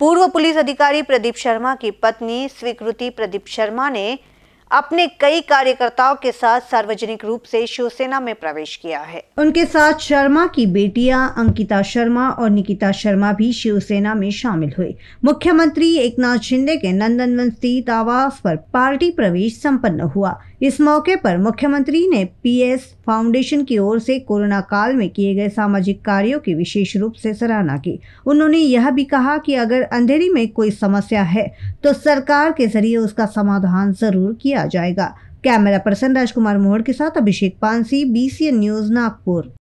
पूर्व पुलिस अधिकारी प्रदीप शर्मा की पत्नी स्वीकृति प्रदीप शर्मा ने अपने कई कार्यकर्ताओं के साथ सार्वजनिक रूप से शिवसेना में प्रवेश किया है उनके साथ शर्मा की बेटियां अंकिता शर्मा और निकिता शर्मा भी शिवसेना में शामिल हुए मुख्यमंत्री एकनाथ शिंदे के नंदनवन स्थित आवास पर पार्टी प्रवेश संपन्न हुआ इस मौके पर मुख्यमंत्री ने पीएस फाउंडेशन की ओर से कोरोना काल में किए गए सामाजिक कार्यों की विशेष रूप से सराहना की उन्होंने यह भी कहा कि अगर अंधेरी में कोई समस्या है तो सरकार के जरिए उसका समाधान जरूर किया आ जाएगा कैमरा पर्सन राजकुमार मोहड़ के साथ अभिषेक पानसी बी न्यूज नागपुर